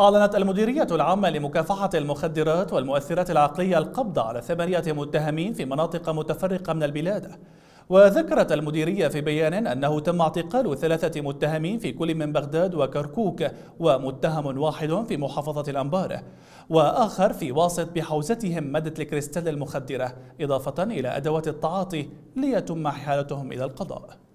أعلنت المديرية العامة لمكافحة المخدرات والمؤثرات العقلية القبض على ثمانية متهمين في مناطق متفرقة من البلاد وذكرت المديرية في بيان أنه تم اعتقال ثلاثة متهمين في كل من بغداد وكركوك ومتهم واحد في محافظة الأنبار وآخر في واسط بحوزتهم مادة الكريستال المخدرة إضافة إلى أدوات التعاطي ليتم حالتهم إلى القضاء